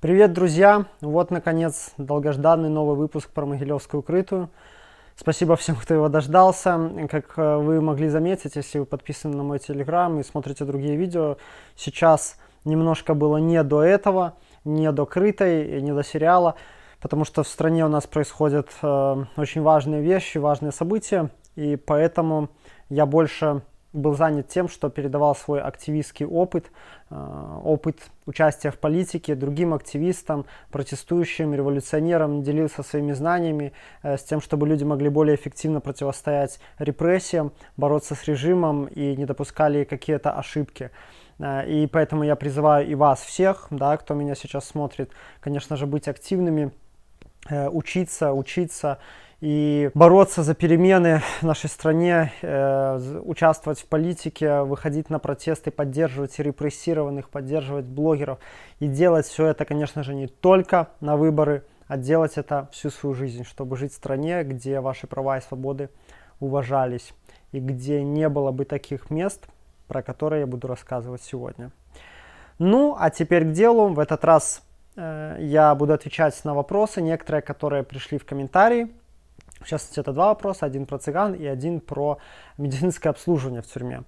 Привет, друзья! Вот, наконец, долгожданный новый выпуск про Могилевскую крытую. Спасибо всем, кто его дождался. Как э, вы могли заметить, если вы подписаны на мой телеграм и смотрите другие видео, сейчас немножко было не до этого, не до крытой, не до сериала, потому что в стране у нас происходят э, очень важные вещи, важные события, и поэтому я больше был занят тем, что передавал свой активистский опыт, э, опыт участия в политике другим активистам, протестующим, революционерам, делился своими знаниями э, с тем, чтобы люди могли более эффективно противостоять репрессиям, бороться с режимом и не допускали какие-то ошибки. Э, и поэтому я призываю и вас всех, да, кто меня сейчас смотрит, конечно же, быть активными, учиться, учиться и бороться за перемены в нашей стране, э, участвовать в политике, выходить на протесты, поддерживать репрессированных, поддерживать блогеров. И делать все это, конечно же, не только на выборы, а делать это всю свою жизнь, чтобы жить в стране, где ваши права и свободы уважались, и где не было бы таких мест, про которые я буду рассказывать сегодня. Ну, а теперь к делу. В этот раз э, я буду отвечать на вопросы, некоторые, которые пришли в комментарии Сейчас это два вопроса, один про цыган и один про медицинское обслуживание в тюрьме.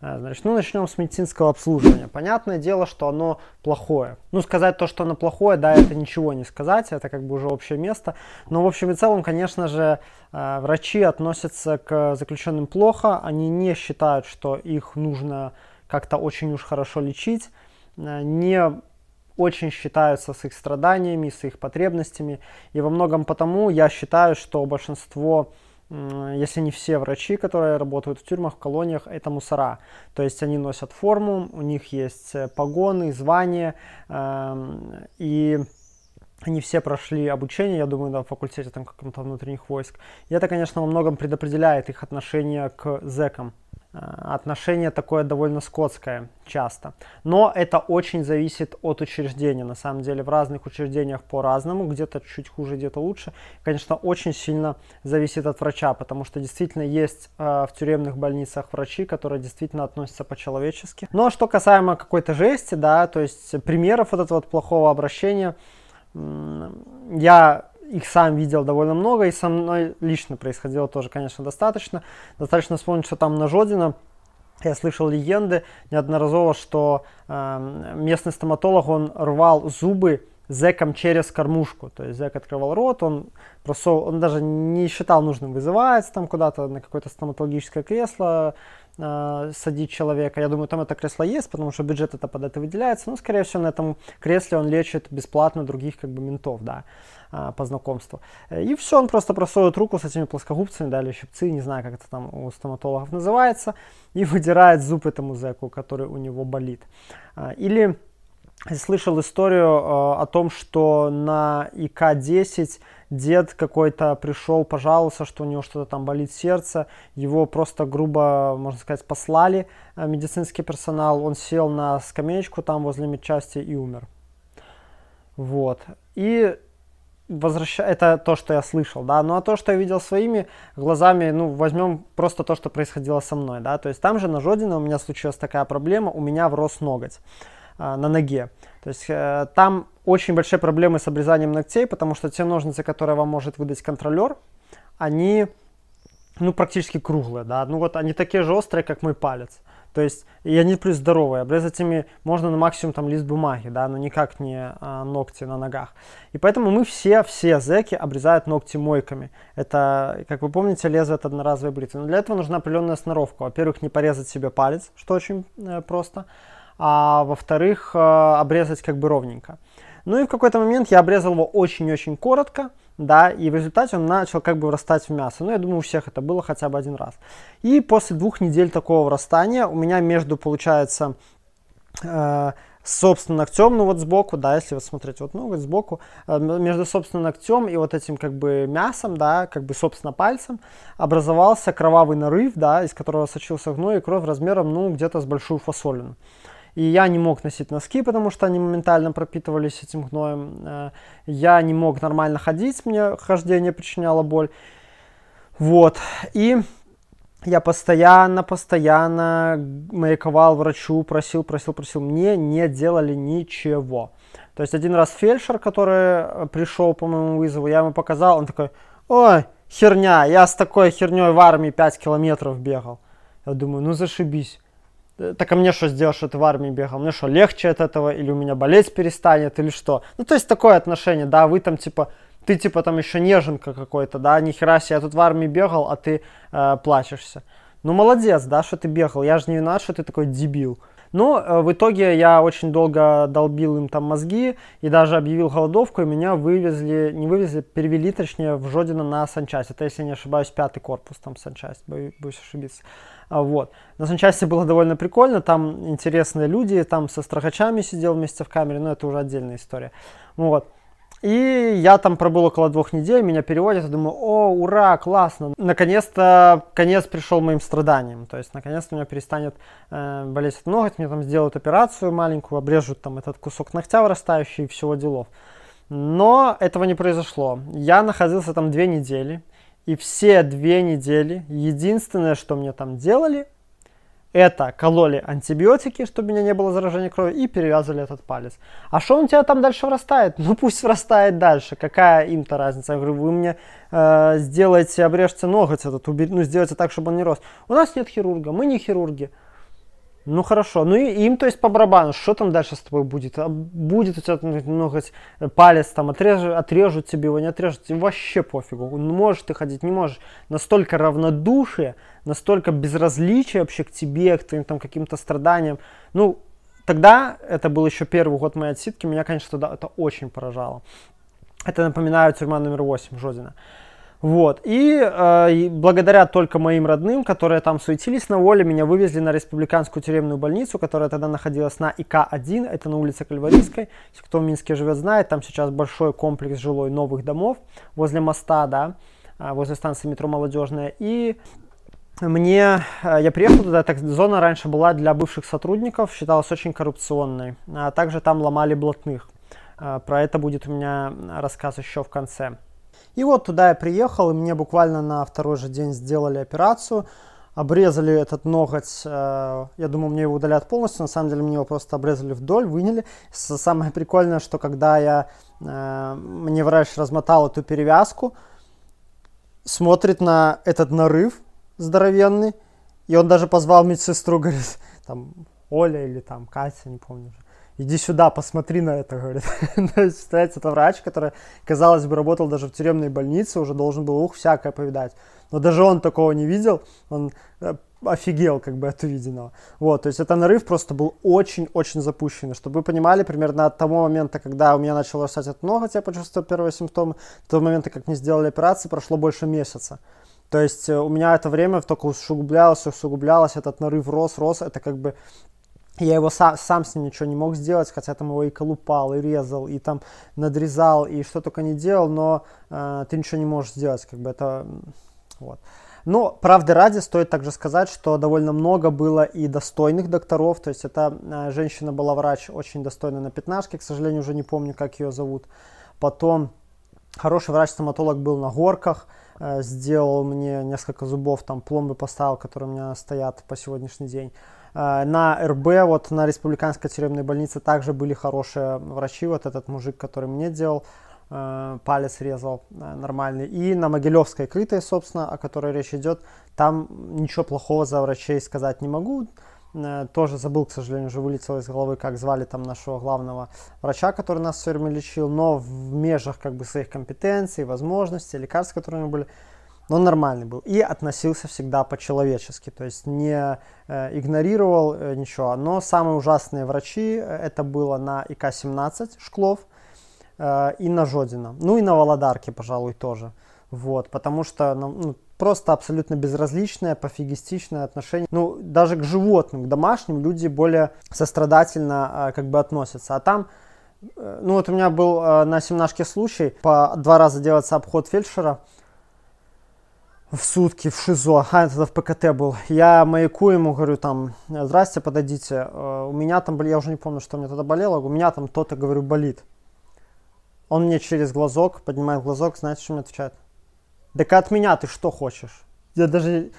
Э, значит, ну начнем с медицинского обслуживания. Понятное дело, что оно плохое. Ну сказать то, что оно плохое, да, это ничего не сказать, это как бы уже общее место. Но в общем и целом, конечно же, э, врачи относятся к заключенным плохо, они не считают, что их нужно как-то очень уж хорошо лечить, э, не очень считаются с их страданиями, с их потребностями. И во многом потому я считаю, что большинство если не все врачи, которые работают в тюрьмах, в колониях, это мусора. То есть они носят форму, у них есть э, погоны, звания, эм, и они все прошли обучение, я думаю, на факультете там каком-то внутренних войск. И это, конечно, во многом предопределяет их отношение к зэкам. Э, отношение такое довольно скотское часто. Но это очень зависит от учреждения. На самом деле в разных учреждениях по-разному, где-то чуть хуже, где-то лучше. Конечно, очень сильно зависит от врача, потому что действительно есть э, в тюремных больницах врачи, которые действительно относятся по-человечески. Но ну, а что касаемо какой-то жести, да, то есть примеров вот этого вот плохого обращения, я их сам видел довольно много, и со мной лично происходило тоже, конечно, достаточно. Достаточно вспомнить, что там на Жодина я слышал легенды неодноразово, что э, местный стоматолог, он рвал зубы зэком через кормушку. То есть зэк открывал рот, он просто он даже не считал нужным вызывать там куда-то на какое-то стоматологическое кресло, Э, садить человека. Я думаю, там это кресло есть, потому что бюджет это под это выделяется. Ну, скорее всего, на этом кресле он лечит бесплатно других как бы ментов, да, а, по знакомству. И все, он просто просовывает руку с этими плоскогубцами, да, или щипцы, не знаю, как это там у стоматологов называется, и выдирает зуб этому зэку, который у него болит. А, или слышал историю э, о том, что на ИК-10 дед какой-то пришел, пожаловался, что у него что-то там болит сердце, его просто грубо, можно сказать, послали э, медицинский персонал, он сел на скамеечку там возле медчасти и умер. Вот. И возвращ... это то, что я слышал, да, ну а то, что я видел своими глазами, ну, возьмем просто то, что происходило со мной, да, то есть там же на Жодино у меня случилась такая проблема, у меня врос ноготь. А, на ноге. То есть э, там очень большие проблемы с обрезанием ногтей, потому что те ножницы, которые вам может выдать контролер, они ну, практически круглые, да, ну вот они такие же острые, как мой палец. То есть, и они плюс здоровые. Обрезать ими можно на максимум там лист бумаги, да, но никак не а, ногти на ногах. И поэтому мы все, все зеки обрезают ногти мойками. Это, как вы помните, лезвие от одноразовой бритвы. Но для этого нужна определенная сноровка. Во-первых, не порезать себе палец, что очень э, просто а во-вторых, э, обрезать как бы ровненько. Ну и в какой-то момент я обрезал его очень-очень коротко, да, и в результате он начал как бы врастать в мясо. Ну, я думаю, у всех это было хотя бы один раз. И после двух недель такого врастания у меня между, получается, э, собственно ногтем, ну вот сбоку, да, если вот смотреть вот ноготь сбоку, э, между, собственно, ногтем и вот этим как бы мясом, да, как бы, собственно, пальцем образовался кровавый нарыв, да, из которого сочился гной и кровь размером, ну, где-то с большую фасолину. И я не мог носить носки, потому что они моментально пропитывались этим гноем. Э, я не мог нормально ходить, мне хождение причиняло боль. Вот. И я постоянно, постоянно маяковал врачу, просил, просил, просил. Мне не делали ничего. То есть один раз фельдшер, который э, пришел по моему вызову, я ему показал, он такой, ой, херня, я с такой херней в армии 5 километров бегал. Я думаю, ну зашибись. Э, так а мне что сделаешь, что ты в армии бегал? Мне что, легче от этого? Или у меня болеть перестанет? Или что? Ну, то есть такое отношение, да, вы там типа, ты типа там еще неженка какой-то, да, нихера себе, я тут в армии бегал, а ты э, плачешься. Ну, молодец, да, что ты бегал, я же не виноват, что ты такой дебил. Но ну, э, в итоге я очень долго долбил им там мозги и даже объявил голодовку, и меня вывезли, не вывезли, перевели, точнее, в Жодина на санчасть. Это, если не ошибаюсь, пятый корпус там санчасть, боюсь ошибиться. А, вот. На самом санчасти было довольно прикольно, там интересные люди, там со строгачами сидел вместе в камере, но это уже отдельная история. Вот. И я там пробыл около двух недель, меня переводят, я думаю, о, ура, классно. Наконец-то конец пришел моим страданиям. То есть, наконец-то у меня перестанет э, болеть этот ноготь, мне там сделают операцию маленькую, обрежут там этот кусок ногтя вырастающий и всего делов. Но этого не произошло. Я находился там две недели. И все две недели единственное, что мне там делали, это кололи антибиотики, чтобы у меня не было заражения крови, и перевязывали этот палец. А что он у тебя там дальше вырастает? Ну пусть вырастает дальше. Какая им-то разница? Я говорю, вы мне э, сделаете, обрежьте ноготь этот, уби- ну сделайте так, чтобы он не рос. У нас нет хирурга, мы не хирурги. Ну хорошо, ну и им, то есть, по барабану, что там дальше с тобой будет? А будет у тебя много ну, палец там, отрежут, отрежут тебе его, не отрежут, тебе вообще пофигу. Ну, можешь ты ходить, не можешь. Настолько равнодушие, настолько безразличие вообще к тебе, к твоим там каким-то страданиям. Ну, тогда, это был еще первый год моей отсидки, меня, конечно, тогда это очень поражало. Это, напоминаю, тюрьма номер 8 Жодина. Вот. И, э, благодаря только моим родным, которые там суетились на воле, меня вывезли на республиканскую тюремную больницу, которая тогда находилась на ИК-1, это на улице Кальварийской. Если кто в Минске живет, знает, там сейчас большой комплекс жилой новых домов возле моста, да, э, возле станции метро Молодежная. И мне, э, я приехал туда, так зона раньше была для бывших сотрудников, считалась очень коррупционной. А также там ломали блатных. Э, про это будет у меня рассказ еще в конце. И вот туда я приехал, и мне буквально на второй же день сделали операцию, обрезали этот ноготь, э, я думаю, мне его удалят полностью, на самом деле мне его просто обрезали вдоль, выняли. Самое прикольное, что когда я, э, мне врач размотал эту перевязку, смотрит на этот нарыв здоровенный, и он даже позвал медсестру, говорит, там, Оля или там Катя, не помню иди сюда, посмотри на это, говорит. То есть, считается, это врач, который, казалось бы, работал даже в тюремной больнице, уже должен был ух всякое повидать. Но даже он такого не видел, он э, офигел как бы от увиденного. Вот, то есть это нарыв просто был очень-очень запущенный. Чтобы вы понимали, примерно от того момента, когда у меня начало растать от ноготь, я почувствовал первые симптомы, до того момента, как мне сделали операцию, прошло больше месяца. То есть э, у меня это время только усугублялось, усугублялось, этот нарыв рос, рос, это как бы я его сам, сам с ним ничего не мог сделать, хотя там его и колупал, и резал, и там надрезал, и что только не делал, но э, ты ничего не можешь сделать, как бы это... Вот. Но, правды ради, стоит также сказать, что довольно много было и достойных докторов, то есть эта э, женщина была врач очень достойная на пятнашке, к сожалению, уже не помню, как ее зовут. Потом хороший врач-стоматолог был на горках, э, сделал мне несколько зубов, там пломбы поставил, которые у меня стоят по сегодняшний день. Э, на РБ, вот на Республиканской тюремной больнице также были хорошие врачи. Вот этот мужик, который мне делал, э, палец резал э, нормальный. И на Могилевской крытой, собственно, о которой речь идет, там ничего плохого за врачей сказать не могу. Тоже забыл, к сожалению, уже вылетел из головы, как звали там нашего главного врача, который нас все время лечил, но в межах как бы своих компетенций, возможностей, лекарств, которые у него были, но нормальный был. И относился всегда по-человечески, то есть не э, игнорировал э, ничего. Но самые ужасные врачи, э, это было на ИК-17 Шклов э, и на Жодина. Ну и на Володарке, пожалуй, тоже. Вот, потому что ну, ну, просто абсолютно безразличное, пофигистичное отношение. Ну, даже к животным, к домашним люди более сострадательно э, как бы относятся. А там э, ну вот у меня был э, на семнашке случай, по два раза делается обход фельдшера, в сутки в ШИЗО, а я тогда в ПКТ был, я маяку ему говорю там, здрасте, подойдите, э, у меня там, я уже не помню, что мне тогда болело, у меня там то-то, говорю, болит. Он мне через глазок, поднимает глазок, знаете, что мне отвечает? Так от меня ты что хочешь? Я даже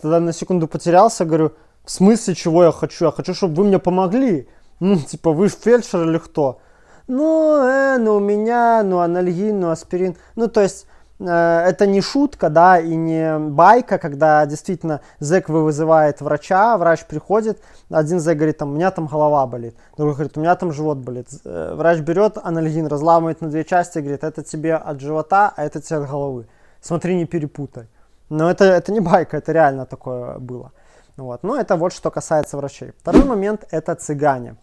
тогда на секунду потерялся, говорю, в смысле чего я хочу? Я хочу, чтобы вы мне помогли. Ну, типа, вы фельдшер или кто? Ну, э, ну у меня, ну анальгин, ну аспирин. Ну, то есть, Э, это не шутка, да, и не байка, когда действительно зэк вызывает врача, врач приходит, один зэк говорит, там, у меня там голова болит, другой говорит, у меня там живот болит. Э, врач берет анальгин, разламывает на две части, говорит, это тебе от живота, а это тебе от головы. Смотри, не перепутай. Но это, это не байка, это реально такое было. Вот. Но ну, это вот что касается врачей. Второй момент – это цыгане.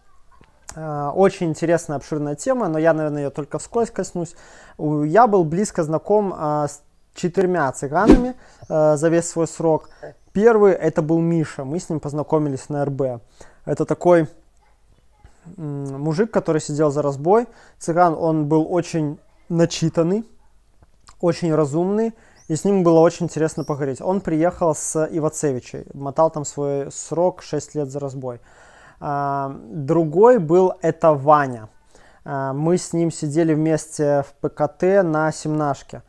Э, очень интересная, обширная тема, но я, наверное, ее только вскользь коснусь. Я был близко знаком а, с четырьмя цыганами э, за весь свой срок. Первый это был Миша, мы с ним познакомились на РБ. Это такой мужик, который сидел за разбой. Цыган, он был очень начитанный, очень разумный, и с ним было очень интересно поговорить. Он приехал с Ивацевичей, мотал там свой срок 6 лет за разбой. А, другой был это Ваня. А, мы с ним сидели вместе в ПКТ на семнашке.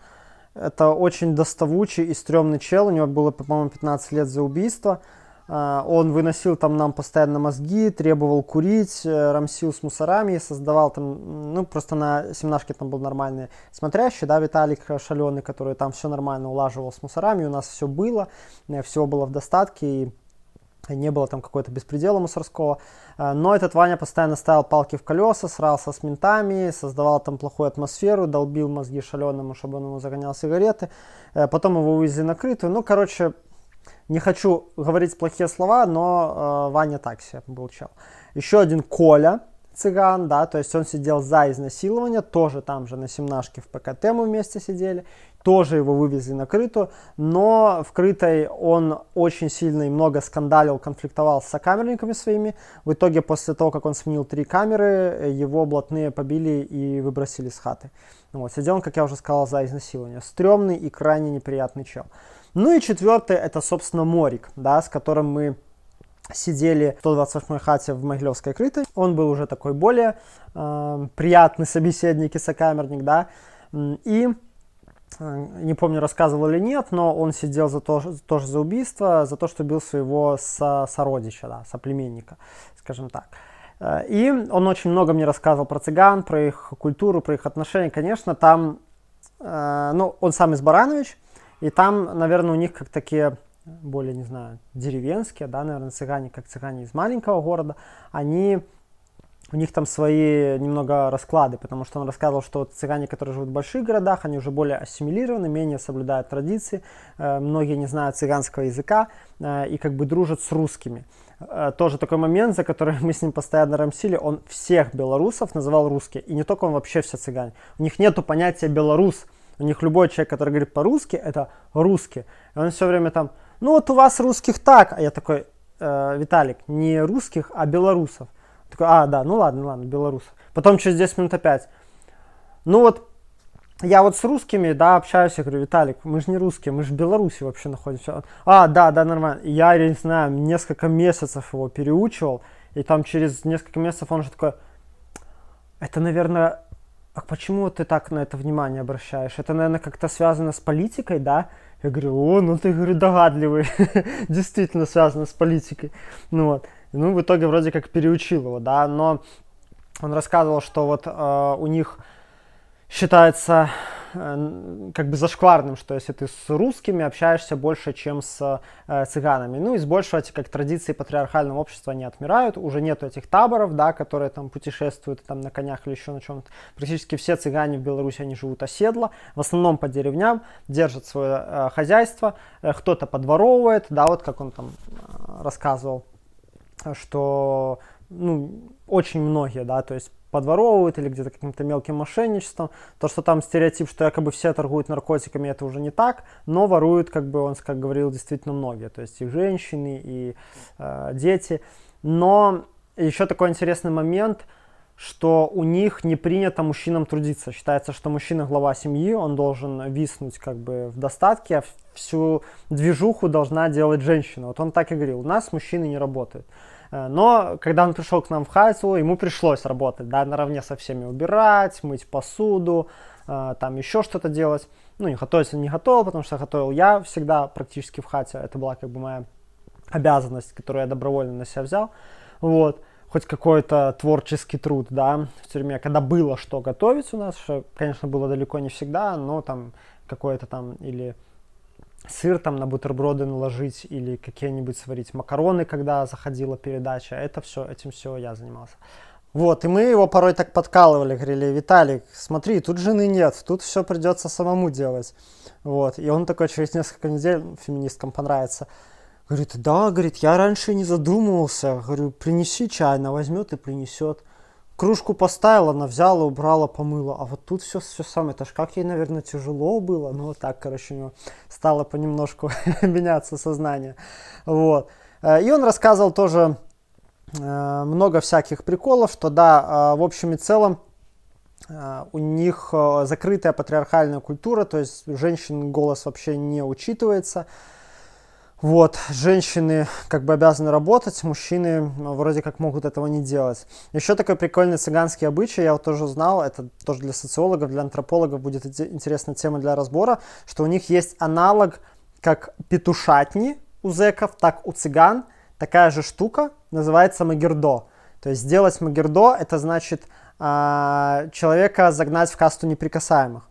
Это очень доставучий и стрёмный чел. У него было, по-моему, 15 лет за убийство. А, он выносил там нам постоянно мозги, требовал курить, э, рамсил с мусорами, создавал там, ну, просто на семнашке там был нормальный смотрящий, да, Виталик Шаленый, который там все нормально улаживал с мусорами, у нас все было, э, все было в достатке, и не было там какой-то беспредела мусорского. Э, но этот Ваня постоянно ставил палки в колеса, срался с ментами, создавал там плохую атмосферу, долбил мозги шаленому, чтобы он ему загонял сигареты. Э, потом его вывезли накрытую. Ну, короче, не хочу говорить плохие слова, но э, Ваня так себе был чел. Еще один Коля, цыган, да, то есть он сидел за изнасилование, тоже там же на семнашке в ПКТ мы вместе сидели, тоже его вывезли на крыту, но в крытой он очень сильно и много скандалил, конфликтовал с сокамерниками своими. В итоге после того, как он сменил три камеры, его блатные побили и выбросили с хаты. Вот, сидел он, как я уже сказал, за изнасилование. Стремный и крайне неприятный чел. Ну и четвертый, это, собственно, Морик, да, с которым мы сидели в 128 хате в Могилевской крытой. Он был уже такой более э, приятный собеседник и сокамерник, да. И э, не помню, рассказывал или нет, но он сидел за то, тоже за убийство, за то, что убил своего со, сородича, да, соплеменника, скажем так. Э, и он очень много мне рассказывал про цыган, про их культуру, про их отношения. Конечно, там, э, ну, он сам из Баранович, и там, наверное, у них как такие более, не знаю, деревенские, да, наверное, цыгане, как цыгане из маленького города, они у них там свои немного расклады, потому что он рассказывал, что цыгане, которые живут в больших городах, они уже более ассимилированы, менее соблюдают традиции, э, многие не знают цыганского языка э, и как бы дружат с русскими. Э, тоже такой момент, за который мы с ним постоянно рамсили, он всех белорусов называл русские, и не только он, вообще все цыгане. У них нету понятия белорус, у них любой человек, который говорит по-русски, это русский. И он все время там, ну вот у вас русских так. А я такой, э, Виталик, не русских, а белорусов. Такой, а, да, ну ладно, ну ладно, белорусов. Потом через 10 минут опять. Ну вот, я вот с русскими, да, общаюсь, я говорю, Виталик, мы же не русские, мы же в Беларуси вообще находимся. А, да, да, нормально. Я, я не знаю, несколько месяцев его переучивал, и там через несколько месяцев он же такой, это, наверное, а почему ты так на это внимание обращаешь? Это, наверное, как-то связано с политикой, да? Я говорю, о, ну ты, говорю, догадливый, действительно связано с политикой. Ну вот, ну в итоге вроде как переучил его, да, но он рассказывал, что вот э, у них считается э, как бы зашкварным, что если ты с русскими общаешься больше, чем с э, цыганами. Ну и с большего, как традиции патриархального общества не отмирают, уже нету этих таборов, да, которые там путешествуют там на конях или еще на чем-то. Практически все цыгане в Беларуси, они живут оседло, в основном по деревням, держат свое э, хозяйство, э, кто-то подворовывает, да, вот как он там э, рассказывал, что ну, очень многие, да, то есть подворовывают или где-то каким-то мелким мошенничеством. То, что там стереотип, что якобы все торгуют наркотиками, это уже не так, но воруют, как бы он как говорил, действительно многие. То есть и женщины, и э, дети. Но еще такой интересный момент – что у них не принято мужчинам трудиться. Считается, что мужчина глава семьи, он должен виснуть как бы в достатке, а всю движуху должна делать женщина. Вот он так и говорил, у нас мужчины не работают. Э, но когда он пришел к нам в Хайцу, ему пришлось работать, да, наравне со всеми убирать, мыть посуду, э, там еще что-то делать. Ну, не готовиться не готовил, потому что готовил я всегда практически в хате. Это была как бы моя обязанность, которую я добровольно на себя взял. Вот хоть какой-то творческий труд, да, в тюрьме, когда было что готовить у нас, что, конечно, было далеко не всегда, но там какое-то там или сыр там на бутерброды наложить или какие-нибудь сварить макароны, когда заходила передача. Это все, этим все я занимался. Вот, и мы его порой так подкалывали, говорили, Виталик, смотри, тут жены нет, тут все придется самому делать. Вот, и он такой через несколько недель, ну, феминисткам понравится, говорит, да, говорит, я раньше не задумывался, говорю, принеси чай, она возьмет и принесет кружку поставила, она взяла, убрала, помыла. А вот тут все, все самое. Это ж как ей, наверное, тяжело было. Ну, вот так, короче, у нее стало понемножку меняться сознание. Вот. Э, и он рассказывал тоже э, много всяких приколов, что да, э, в общем и целом у них закрытая патриархальная культура, то есть женщин голос вообще не учитывается. Вот, женщины как бы обязаны работать, мужчины ну, вроде как могут этого не делать. Еще такой прикольный цыганский обычай, я вот тоже знал, это тоже для социологов, для антропологов будет интересная тема для разбора, что у них есть аналог как петушатни у зеков, так у цыган, такая же штука, называется магердо. То есть сделать магердо, это значит а, человека загнать в касту неприкасаемых.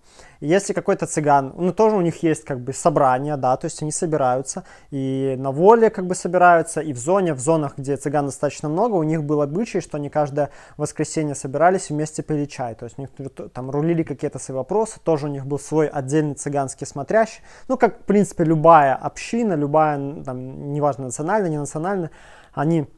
Если какой-то цыган, ну тоже у них есть как бы собрания, да, то есть они собираются и на воле как бы собираются, и в зоне, в зонах, где цыган достаточно много, у них был обычай, что они каждое воскресенье собирались вместе пили чай, то есть у них там рулили какие-то свои вопросы, тоже у них был свой отдельный цыганский смотрящий, ну как в принципе любая община, любая, там, неважно национально, не национально, они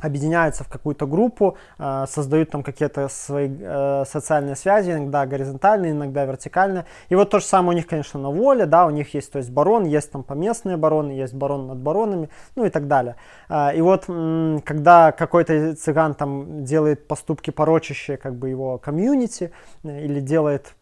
объединяются в какую-то группу, э, создают там какие-то свои э, социальные связи, иногда горизонтальные, иногда вертикальные. И вот то же самое у них, конечно, на воле, да, у них есть, то есть барон, есть там поместные бароны, есть барон над баронами, ну и так далее. Э, и вот когда какой-то цыган там делает поступки порочащие как бы его комьюнити или делает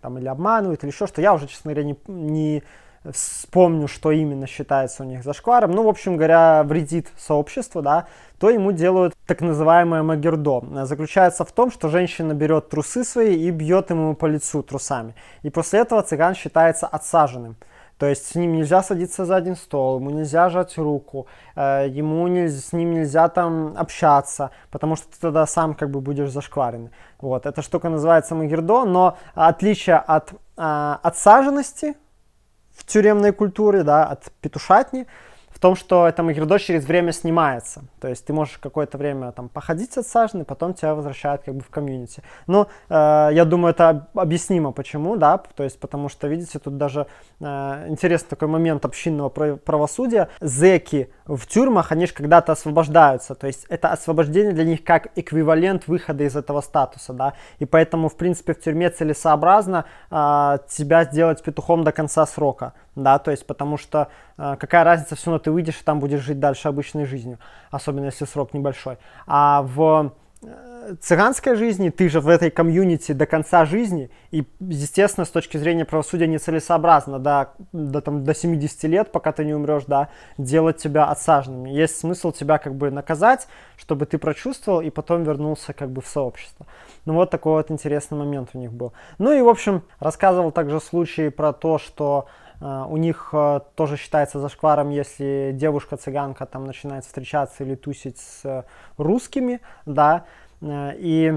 там или обманывает или еще что, я уже, честно говоря, не, не вспомню, что именно считается у них зашкваром, ну, в общем говоря, вредит сообществу, да, то ему делают так называемое магердо. Заключается в том, что женщина берет трусы свои и бьет ему по лицу трусами. И после этого цыган считается отсаженным. То есть с ним нельзя садиться за один стол, ему нельзя жать руку, э, ему не с ним нельзя там общаться, потому что ты тогда сам как бы будешь зашкварен. Вот, эта штука называется магердо, но отличие от э, отсаженности, в тюремной культуре, да, от петушатни, в том, что это махирдо через время снимается. То есть ты можешь какое-то время там походить от сажены, потом тебя возвращают как бы в комьюнити. Ну, э, я думаю, это объяснимо почему, да, то есть потому что, видите, тут даже э, интересный такой момент общинного правосудия. Зеки в тюрьмах, они же когда-то освобождаются, то есть это освобождение для них как эквивалент выхода из этого статуса, да, и поэтому, в принципе, в тюрьме целесообразно э, тебя сделать петухом до конца срока да, то есть потому что э, какая разница, все равно ты выйдешь и там будешь жить дальше обычной жизнью, особенно если срок небольшой. А в э, цыганской жизни, ты же в этой комьюнити до конца жизни, и, естественно, с точки зрения правосудия нецелесоозразно до, до, там, до 70 лет, пока ты не умрешь, да, делать тебя отсаженным, Есть смысл тебя как бы наказать, чтобы ты прочувствовал и потом вернулся как бы в сообщество. Ну вот такой вот интересный момент у них был. Ну и, в общем, рассказывал также случай про то, что Э, у них э, тоже считается зашкваром, если девушка-цыганка там начинает встречаться или тусить с э, русскими, да, и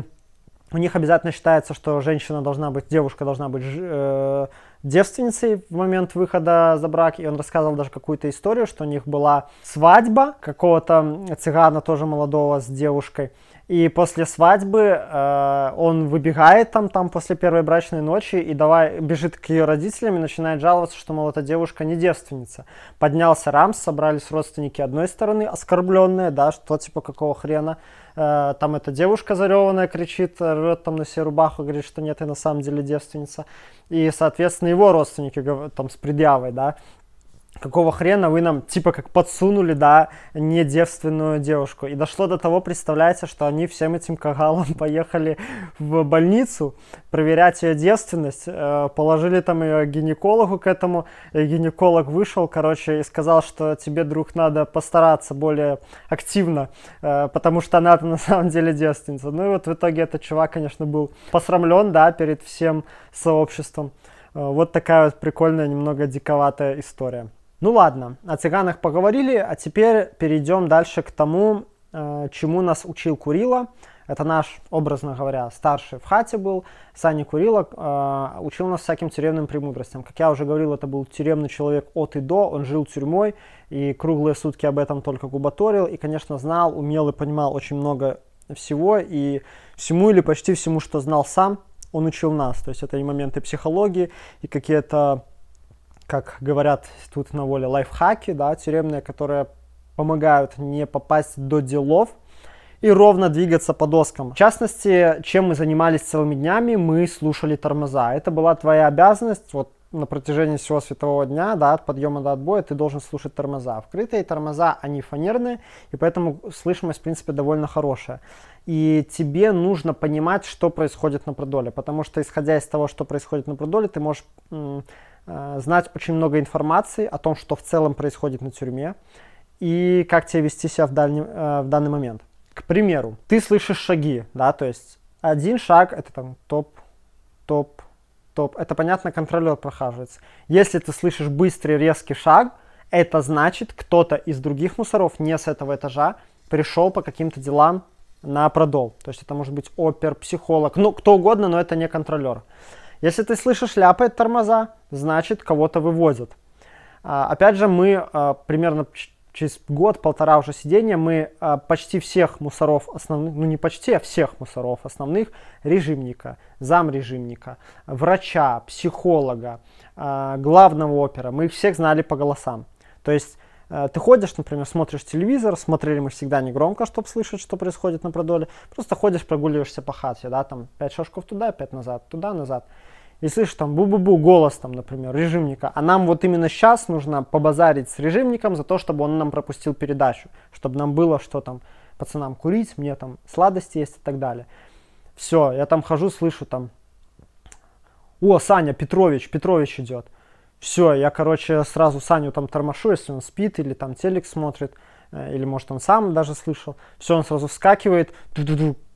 у них обязательно считается, что женщина должна быть, девушка должна быть э, девственницей в момент выхода за брак. И он рассказывал даже какую-то историю, что у них была свадьба какого-то цыгана тоже молодого с девушкой. И после свадьбы э, он выбегает там, там после первой брачной ночи и давай бежит к ее родителям и начинает жаловаться, что, мол, эта девушка не девственница. Поднялся Рамс, собрались родственники одной стороны, оскорбленные, да, что типа какого хрена. Э, там эта девушка зареванная кричит, рвет там на себе рубаху, говорит, что нет, и на самом деле девственница. И, соответственно, его родственники там с предъявой, да, какого хрена вы нам типа как подсунули, да, не девственную девушку. И дошло до того, представляете, что они всем этим кагалом поехали в больницу проверять ее девственность, э, положили там ее гинекологу к этому, и гинеколог вышел, короче, и сказал, что тебе, друг, надо постараться более активно, э, потому что она на самом деле девственница. Ну и вот в итоге этот чувак, конечно, был посрамлен, да, перед всем сообществом. Э, вот такая вот прикольная, немного диковатая история. Ну ладно, о цыганах поговорили, а теперь перейдем дальше к тому, э, чему нас учил Курила. Это наш, образно говоря, старший в хате был, Саня Курила, э, учил нас всяким тюремным премудростям. Как я уже говорил, это был тюремный человек от и до, он жил тюрьмой и круглые сутки об этом только губаторил. и, конечно, знал, умел и понимал очень много всего, и всему или почти всему, что знал сам, он учил нас. То есть это и моменты психологии, и какие-то как говорят тут на воле, лайфхаки, да, тюремные, которые помогают не попасть до делов и ровно двигаться по доскам. В частности, чем мы занимались целыми днями, мы слушали тормоза. Это была твоя обязанность, вот на протяжении всего светового дня, да, от подъема до отбоя, ты должен слушать тормоза. Вкрытые тормоза, они фанерные, и поэтому слышимость, в принципе, довольно хорошая. И тебе нужно понимать, что происходит на продоле, потому что, исходя из того, что происходит на продоле, ты можешь Э, знать очень много информации о том, что в целом происходит на тюрьме и как тебе вести себя в, дальний, э, в данный момент. К примеру, ты слышишь шаги, да, то есть один шаг это там топ, топ, топ. Это понятно, контролер прохаживается. Если ты слышишь быстрый резкий шаг, это значит, кто-то из других мусоров не с этого этажа пришел по каким-то делам на продол. То есть это может быть опер, психолог, ну кто угодно, но это не контролер. Если ты слышишь шляпает тормоза, значит кого-то вывозят. А, опять же, мы а, примерно через год-полтора уже сидения мы а, почти всех мусоров основных, ну не почти, а всех мусоров основных, режимника, замрежимника, врача, психолога, главного опера, мы их всех знали по голосам. То есть ты ходишь, например, смотришь телевизор, смотрели мы всегда не громко, чтобы слышать, что происходит на продоле, просто ходишь, прогуливаешься по хате, да, там 5 шажков туда, 5 назад, туда-назад и слышишь там бу-бу-бу голос там, например, режимника, а нам вот именно сейчас нужно побазарить с режимником за то, чтобы он нам пропустил передачу, чтобы нам было что там пацанам курить, мне там сладости есть и так далее. Все, я там хожу, слышу там, о, Саня, Петрович, Петрович идет. Все, я, короче, сразу Саню там тормошу, если он спит или там телек смотрит, э, или может он сам даже слышал. Все, он сразу вскакивает,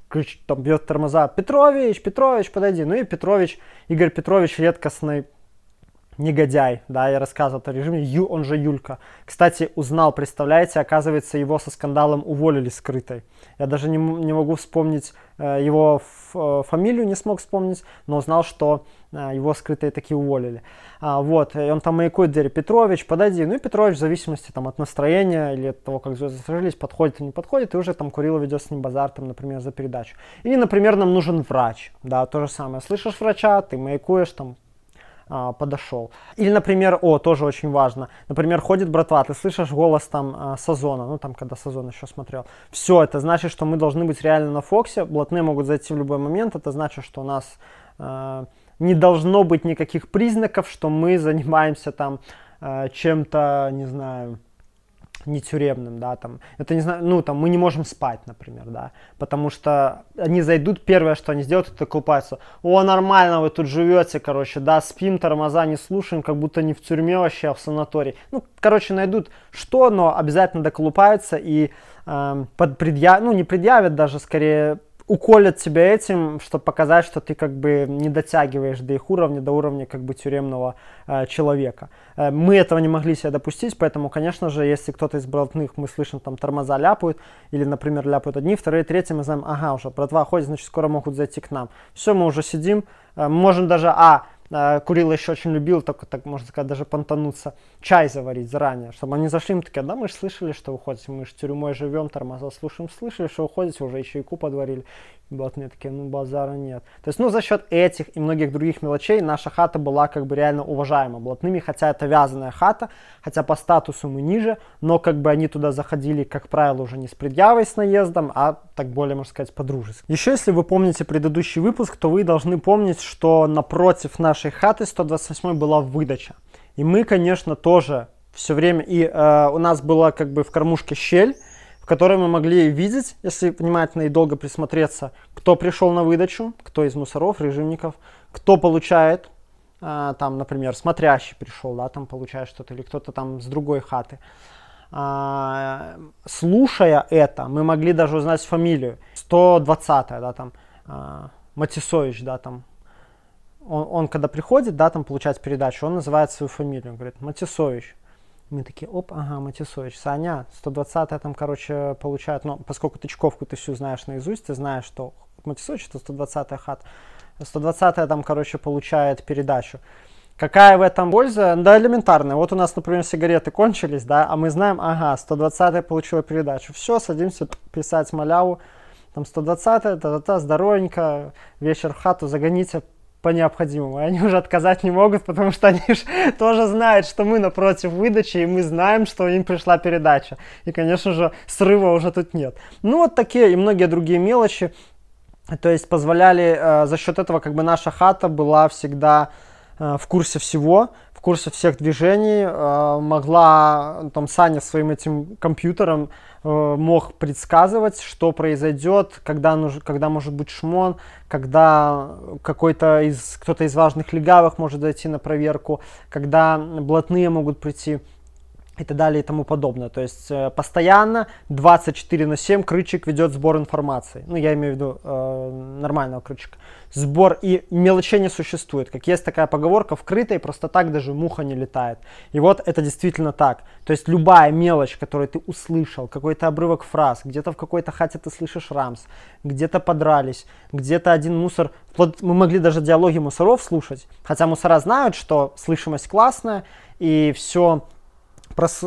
ключ, там бьет тормоза, Петрович, Петрович, подойди. Ну и Петрович, Игорь Петрович редкостный негодяй, да, я рассказывал о режиме, Ю, он же Юлька. Кстати, узнал, представляете, оказывается, его со скандалом уволили скрытой. Я даже не, не могу вспомнить э, его ф, э, фамилию, не смог вспомнить, но узнал, что э, его скрытые такие уволили. А, вот, и он там маякует двери, Петрович, подойди. Ну и Петрович в зависимости там, от настроения или от того, как звезды сложились, подходит или не подходит, и уже там Курилов ведет с ним базар, там, например, за передачу. Или, например, нам нужен врач, да, то же самое. Слышишь врача, ты маякуешь, там, а, подошел. Или, например, о, тоже очень важно, например, ходит братва, ты слышишь голос там а, Сазона, ну там, когда Сазон еще смотрел. Все, это значит, что мы должны быть реально на Фоксе, блатные могут зайти в любой момент, это значит, что у нас а, не должно быть никаких признаков, что мы занимаемся там а, чем-то, не знаю, не тюремным, да, там, это не знаю, ну, там, мы не можем спать, например, да, потому что они зайдут, первое, что они сделают, это колупаются, о, нормально вы тут живете, короче, да, спим, тормоза не слушаем, как будто не в тюрьме вообще, а в санатории, ну, короче, найдут что, но обязательно доколупаются и э, под предъя... ну, не предъявят даже, скорее, уколят тебя этим, чтобы показать, что ты как бы не дотягиваешь до их уровня, до уровня как бы тюремного э, человека. Э, мы этого не могли себе допустить, поэтому, конечно же, если кто-то из блатных, мы слышим, там тормоза ляпают, или, например, ляпают одни, вторые, третьи, мы знаем, ага, уже братва ходит, значит, скоро могут зайти к нам. Все, мы уже сидим, э, можем даже, а, а, курил еще очень любил, только так, можно сказать, даже понтануться, чай заварить заранее, чтобы они зашли, им такие, да, мы же слышали, что уходите, мы же тюрьмой живем, тормоза слушаем, слышали, что уходите, уже еще и ку подварили, Блатные такие, ну базара нет. То есть, ну, за счет этих и многих других мелочей наша хата была как бы реально уважаема блатными, хотя это вязаная хата, хотя по статусу мы ниже, но как бы они туда заходили, как правило, уже не с предъявой, с наездом, а так более, можно сказать, по-дружески. Еще, если вы помните предыдущий выпуск, то вы должны помнить, что напротив нашей хаты 128 была выдача. И мы, конечно, тоже все время, и э, у нас была как бы в кормушке щель, которые мы могли видеть, если внимательно и долго присмотреться, кто пришел на выдачу, кто из мусоров, режимников, кто получает, а, там, например, смотрящий пришел, да, там получает что-то, или кто-то там с другой хаты. А, слушая это, мы могли даже узнать фамилию. 120 да, там, а, Матисович, да, там, он, он когда приходит, да, там, получать передачу, он называет свою фамилию, говорит, Матисович. Мы такие, оп, ага, Матисович, Саня, 120 там, короче, получают, Но ну, поскольку тычковку ты всю знаешь наизусть, ты знаешь, что Матисович это 120 хат, 120 там, короче, получает передачу. Какая в этом польза? Да, элементарная. Вот у нас, например, сигареты кончились, да, а мы знаем, ага, 120 получила передачу. Все, садимся писать маляву. Там 120 та-та-та, здоровенько, вечер в хату, загоните по необходимому. И они уже отказать не могут, потому что они же тоже знают, что мы напротив выдачи, и мы знаем, что им пришла передача. И, конечно же, срыва уже тут нет. Ну, вот такие и многие другие мелочи. То есть позволяли э, за счет этого, как бы наша хата была всегда э, в курсе всего, в курсе всех движений, э, могла э, там Саня своим этим компьютером Э, мог предсказывать, что произойдет, когда, нуж, когда может быть шмон, когда какой-то из, кто-то из важных легавых может зайти на проверку, когда блатные могут прийти и так далее и тому подобное. То есть э, постоянно 24 на 7 крючек ведет сбор информации. Ну, я имею в виду э, нормального крючка, Сбор и мелочей не существует. Как есть такая поговорка, вкрыто просто так даже муха не летает. И вот это действительно так. То есть любая мелочь, которую ты услышал, какой-то обрывок фраз, где-то в какой-то хате ты слышишь рамс, где-то подрались, где-то один мусор... Вот мы могли даже диалоги мусоров слушать, хотя мусора знают, что слышимость классная, и все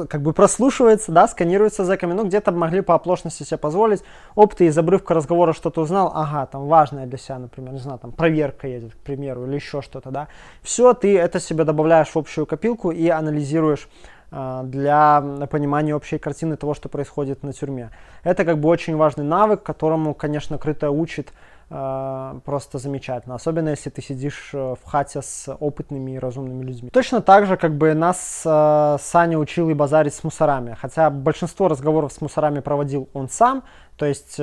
как бы прослушивается, да, сканируется зэками, ну где-то могли по оплошности себе позволить. Оп, ты из обрывка разговора что-то узнал, ага, там важное для себя, например, не знаю, там проверка едет, к примеру, или еще что-то, да. Все, ты это себе добавляешь в общую копилку и анализируешь Э, для понимания общей картины того, что происходит на тюрьме. Это как бы очень важный навык, которому, конечно, крыто учит э, просто замечательно, особенно если ты сидишь э, в хате с опытными и разумными людьми. Точно так же, как бы нас э, Саня учил и базарить с мусорами, хотя большинство разговоров с мусорами проводил он сам, то есть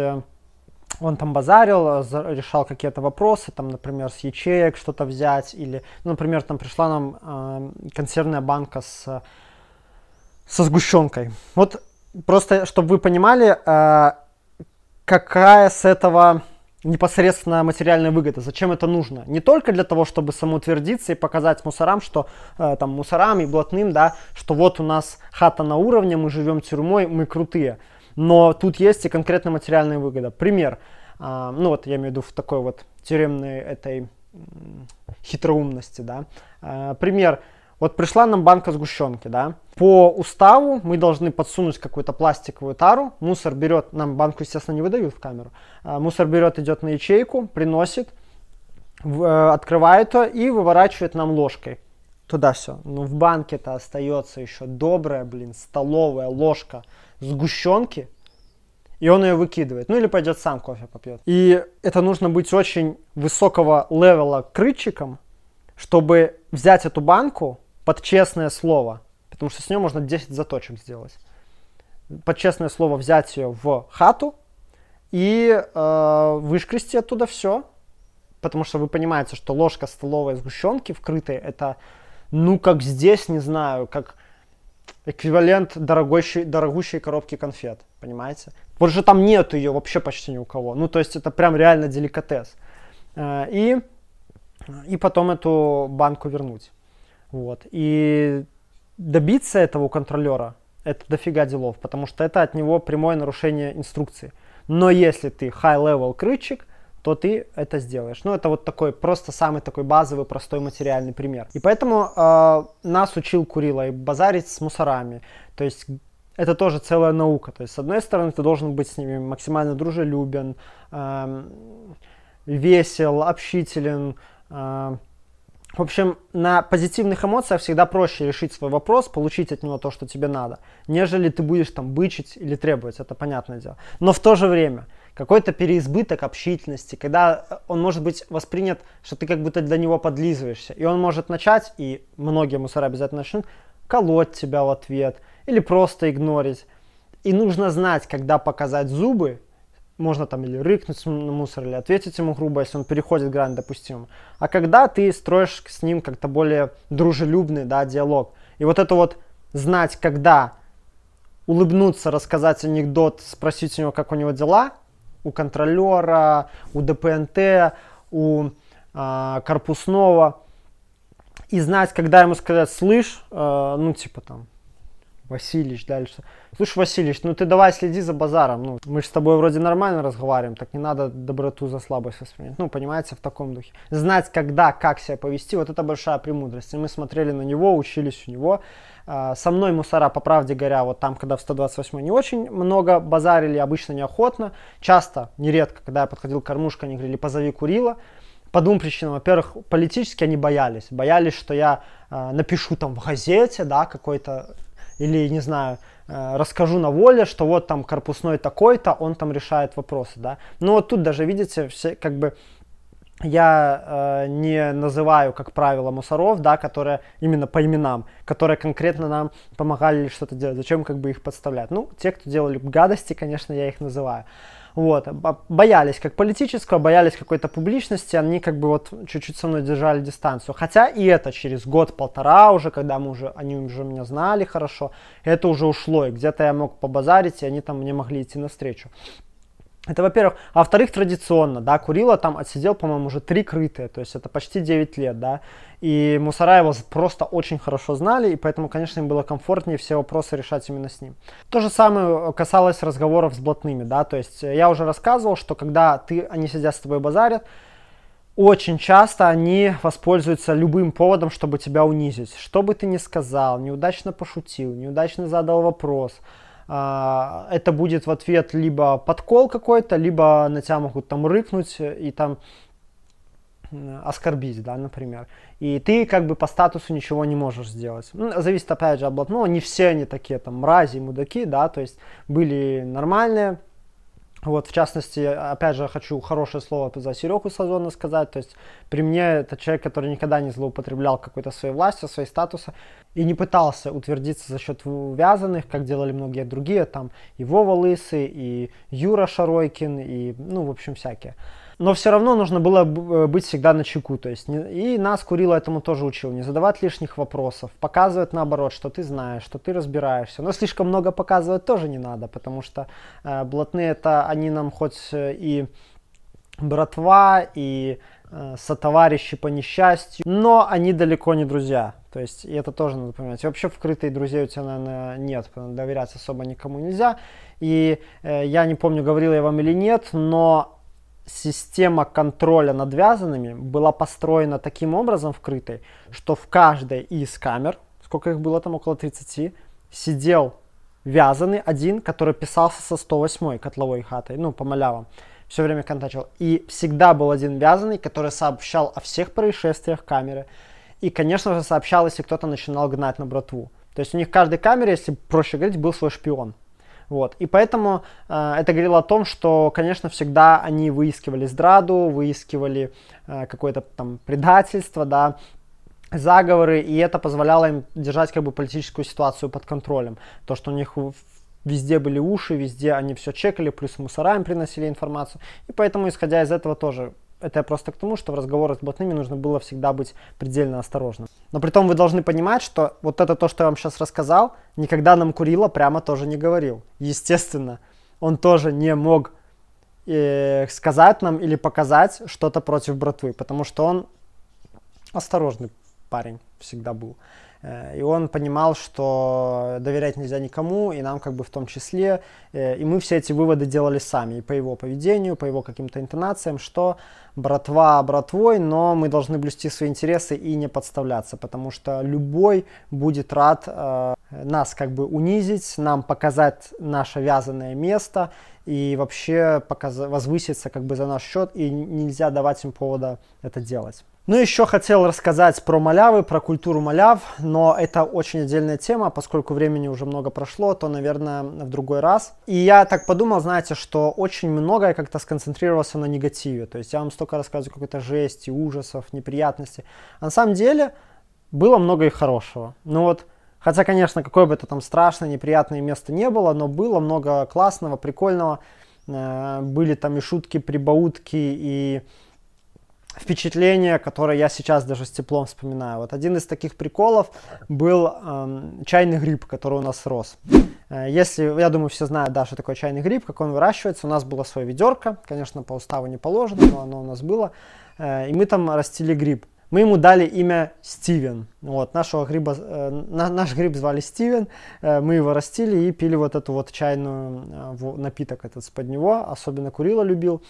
он там базарил, решал какие-то вопросы, там, например, с ячеек что-то взять, или, ну, например, там пришла нам консервная банка с со сгущенкой. Вот просто, чтобы вы понимали, э, какая с этого непосредственно материальная выгода, зачем это нужно. Не только для того, чтобы самоутвердиться и показать мусорам, что э, там мусорам и блатным, да, что вот у нас хата на уровне, мы живем тюрьмой, мы крутые. Но тут есть и конкретно материальная выгода. Пример, а, ну вот я имею в виду в такой вот тюремной этой хитроумности, да. А, пример, вот пришла нам банка сгущенки, да. По уставу мы должны подсунуть какую-то пластиковую тару. Мусор берет, нам банку, естественно, не выдают в камеру. А, мусор берет, идет на ячейку, приносит, э, открывает ее и выворачивает нам ложкой. Туда все. Но ну, в банке-то остается еще добрая, блин, столовая ложка сгущенки, и он ее выкидывает. Ну или пойдет сам кофе попьет. И это нужно быть очень высокого левела крытчиком, чтобы взять эту банку, под честное слово, потому что с нее можно 10 заточек сделать. Под честное слово взять ее в хату и э, вышкрести оттуда все, потому что вы понимаете, что ложка столовой сгущенки вкрытой это, ну как здесь, не знаю, как эквивалент дорогущей, дорогущей коробки конфет, понимаете? Вот же там нет ее вообще почти ни у кого. Ну, то есть это прям реально деликатес. Э, и, и потом эту банку вернуть. Вот. И добиться этого у контролера – это дофига делов, потому что это от него прямое нарушение инструкции. Но если ты high-level крытчик, то ты это сделаешь. Ну, это вот такой просто самый такой базовый, простой материальный пример. И поэтому э, нас учил Курила и базарить с мусорами. То есть это тоже целая наука. То есть, с одной стороны, ты должен быть с ними максимально дружелюбен, э, весел, общителен, э, в общем, на позитивных эмоциях всегда проще решить свой вопрос, получить от него то, что тебе надо, нежели ты будешь там бычить или требовать, это понятное дело. Но в то же время какой-то переизбыток общительности, когда э, он может быть воспринят, что ты как будто для него подлизываешься, и он может начать, и многие мусора обязательно начнут, колоть тебя в ответ или просто игнорить. И нужно знать, когда показать зубы можно там или рыкнуть на мусор, или ответить ему грубо, если он переходит грань допустим. А когда ты строишь с ним как-то более дружелюбный да, диалог. И вот это вот знать, когда улыбнуться, рассказать анекдот, спросить у него, как у него дела, у контролера, у ДПНТ, у э, корпусного, и знать, когда ему сказать, слышь, э, ну типа там, Василич дальше. Слушай, Василич, ну ты давай следи за базаром. Ну, мы же с тобой вроде нормально разговариваем, так не надо доброту за слабость воспринять. Ну, понимаете, в таком духе. Знать, когда, как себя повести, вот это большая премудрость. И мы смотрели на него, учились у него. А, со мной мусора, по правде говоря, вот там, когда в 128 не очень много базарили, обычно неохотно. Часто, нередко, когда я подходил к кормушке, они говорили, позови Курила по двум причинам. Во-первых, политически они боялись. Боялись, что я э, напишу там в газете, да, какой-то или, не знаю, э, расскажу на воле, что вот там корпусной такой-то, он там решает вопросы, да. но вот тут даже, видите, все как бы я э, не называю, как правило, мусоров, да, которые именно по именам, которые конкретно нам помогали что-то делать. Зачем как бы их подставлять? Ну, те, кто делали гадости, конечно, я их называю. Вот, а, а боялись как политического, боялись какой-то публичности, они как бы вот чуть-чуть со мной держали дистанцию. Хотя и это через год-полтора уже, когда мы уже, они уже меня знали хорошо, это уже ушло, и где-то я мог побазарить, и они там мне могли идти навстречу. Это, во-первых. А во-вторых, традиционно, да, Курила там отсидел, а по-моему, уже три крытые, то есть это почти 9 лет, да. И Мусара его просто очень хорошо знали, и поэтому, конечно, им было комфортнее все вопросы решать именно с ним. То же самое э, касалось разговоров с блатными, да, то есть э, я уже рассказывал, что когда ты, они сидят с тобой базарят, очень часто они воспользуются любым поводом, чтобы тебя унизить. Что бы ты ни сказал, неудачно пошутил, неудачно задал вопрос – а, это будет в ответ либо подкол какой-то, либо на тебя могут там рыкнуть и там оскорбить, да, например. И ты как бы по статусу ничего не можешь сделать. Ну, зависит опять же от блатного. Ну, не все они такие там мрази, мудаки, да, то есть были нормальные, вот, в частности, опять же, хочу хорошее слово за Серегу Сазона сказать. То есть при мне это человек, который никогда не злоупотреблял какой-то своей властью, своей статуса и не пытался утвердиться за счет вязаных, как делали многие другие, там и Вова Лысый, и Юра Шаройкин, и, ну, в общем, всякие но все равно нужно было э, быть всегда на чеку. То есть, и нас Курила этому тоже учил. Не задавать лишних вопросов, показывать наоборот, что ты знаешь, что ты разбираешься. Но слишком много показывать тоже не надо, потому что э, блатные это они нам хоть э, и братва, и э, сотоварищи по несчастью, но они далеко не друзья. То есть, и это тоже надо понимать. И вообще вкрытые друзей у тебя, наверное, нет, доверять особо никому нельзя. И э, я не помню, говорил я вам или нет, но система контроля над вязанными была построена таким образом вкрытой, что в каждой из камер, сколько их было там, около 30, сидел вязанный один, который писался со 108 котловой хатой, ну, по малявам, все время контачил. И всегда был один вязанный, который сообщал о всех происшествиях камеры. И, конечно же, сообщал, если кто-то начинал гнать на братву. То есть у них в каждой камере, если проще говорить, был свой шпион. Вот. И поэтому э, это говорило о том, что, конечно, всегда они выискивали здраду, выискивали э, какое-то там предательство, да, заговоры, и это позволяло им держать как бы политическую ситуацию под контролем. То, что у них везде были уши, везде они все чекали, плюс мусора им приносили информацию. И поэтому, исходя из этого, тоже это просто к тому, что в разговорах с ботными нужно было всегда быть предельно осторожным. Но при том вы должны понимать, что вот это то, что я вам сейчас рассказал, никогда нам Курила прямо тоже не говорил. Естественно, он тоже не мог э, сказать нам или показать что-то против братвы, потому что он осторожный парень всегда был. Э, и он понимал, что доверять нельзя никому, и нам как бы в том числе. Э, и мы все эти выводы делали сами, и по его поведению, по его каким-то интонациям, что братва братвой, но мы должны блюсти свои интересы и не подставляться, потому что любой будет рад э, нас как бы унизить, нам показать наше вязаное место и вообще показ... возвыситься как бы за наш счет, и нельзя давать им повода это делать. Ну, еще хотел рассказать про малявы, про культуру маляв, но это очень отдельная тема, поскольку времени уже много прошло, то, наверное, в другой раз. И я так подумал, знаете, что очень многое как-то сконцентрировался на негативе, то есть я вам столько рассказываю какой-то жести, ужасов, неприятностей, а на самом деле было много и хорошего. Ну вот, Хотя, конечно, какое бы это там страшное, неприятное место не было, но было много классного, прикольного. Э, были там и шутки, прибаутки, и впечатления, которые я сейчас даже с теплом вспоминаю. Вот один из таких приколов был эм, чайный гриб, который у нас рос. Э, если, я думаю, все знают, да, что такое чайный гриб, как он выращивается. У нас было свое ведерко, конечно, по уставу не положено, но оно у нас было. Э, и мы там растили гриб. Мы ему дали имя Стивен. Вот, нашего гриба, э, наш гриб звали Стивен, э, мы его растили и пили вот эту вот чайную э, в, напиток этот под него, особенно Курила любил.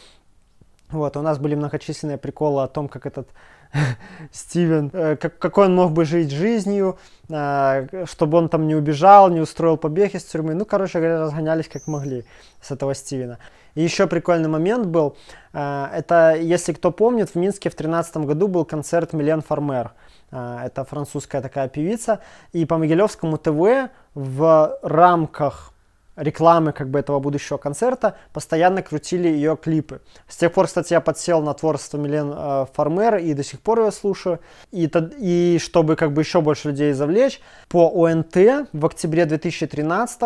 Вот, у нас были многочисленные приколы о том, как этот Стивен, э, как, какой он мог бы жить жизнью, э, чтобы он там не убежал, не устроил побег из тюрьмы. Ну, короче говоря, разгонялись как могли с этого Стивена. И еще прикольный момент был, э, это, если кто помнит, в Минске в 2013 году был концерт Милен Фармер. Это французская такая певица. И по Могилевскому ТВ в рамках рекламы как бы этого будущего концерта, постоянно крутили ее клипы. С тех пор, кстати, я подсел на творчество Милен э, Фармер и до сих пор ее слушаю. И, и чтобы как бы еще больше людей завлечь, по ОНТ в октябре 2013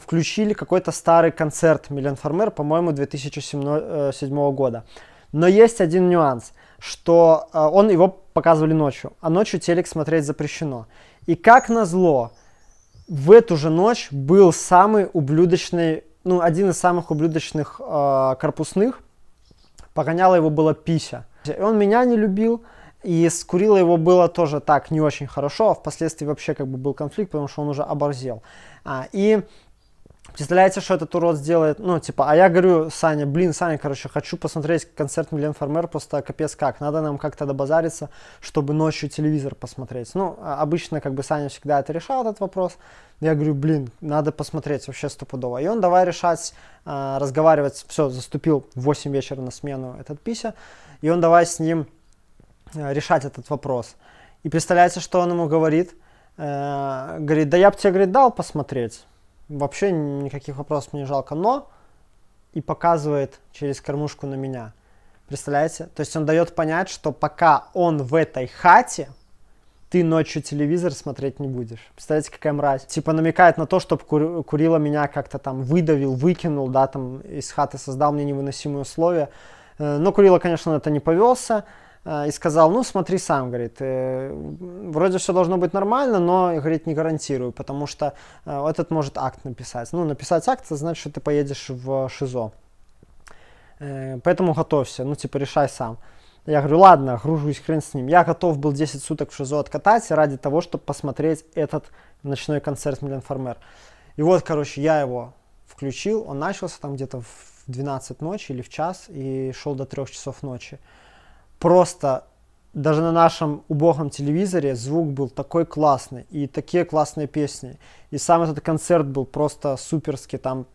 включили какой-то старый концерт Милен Фармер, по-моему, 2007 э, года. Но есть один нюанс, что э, он его показывали ночью, а ночью телек смотреть запрещено. И как назло, зло в эту же ночь был самый ублюдочный, ну, один из самых ублюдочных э, корпусных. Погоняла его было Пися. И он меня не любил, и с Курила его было тоже так не очень хорошо, а впоследствии вообще как бы был конфликт, потому что он уже оборзел. А, и Представляете, что этот урод сделает? Ну, типа, а я говорю, Саня, блин, Саня, короче, хочу посмотреть концерт Милен Фармер, просто капец как. Надо нам как-то добазариться, чтобы ночью телевизор посмотреть. Ну, а, обычно, как бы, Саня всегда это решал, этот вопрос. Я говорю, блин, надо посмотреть вообще стопудово. И он давай решать, э, разговаривать, все, заступил в 8 вечера на смену этот Пися, и он давай с ним а, решать этот вопрос. И представляете, что он ему говорит? Э, говорит, да я бы тебе, говорит, дал посмотреть вообще никаких вопросов мне жалко, но и показывает через кормушку на меня. Представляете? То есть он дает понять, что пока он в этой хате, ты ночью телевизор смотреть не будешь. Представляете, какая мразь. Типа намекает на то, чтобы кур- Курила меня как-то там выдавил, выкинул, да, там из хаты создал мне невыносимые условия. Э, но Курила, конечно, на это не повелся. Э, и сказал, ну смотри сам, говорит, «Э, вроде все должно быть нормально, но, говорит, не гарантирую, потому что э, этот может акт написать. Ну, написать акт, значит, что ты поедешь в ШИЗО. поэтому готовься, ну, типа, решай сам. Я говорю, ладно, гружусь, хрен с ним. Я готов был 10 суток в ШИЗО откатать ради того, чтобы посмотреть этот ночной концерт Милен Фармер. И вот, короче, я его включил, он начался там где-то в 12 ночи или в час и шел до 3 часов ночи просто даже на нашем убогом телевизоре звук был такой классный и такие классные песни. И сам этот концерт был просто суперский. Там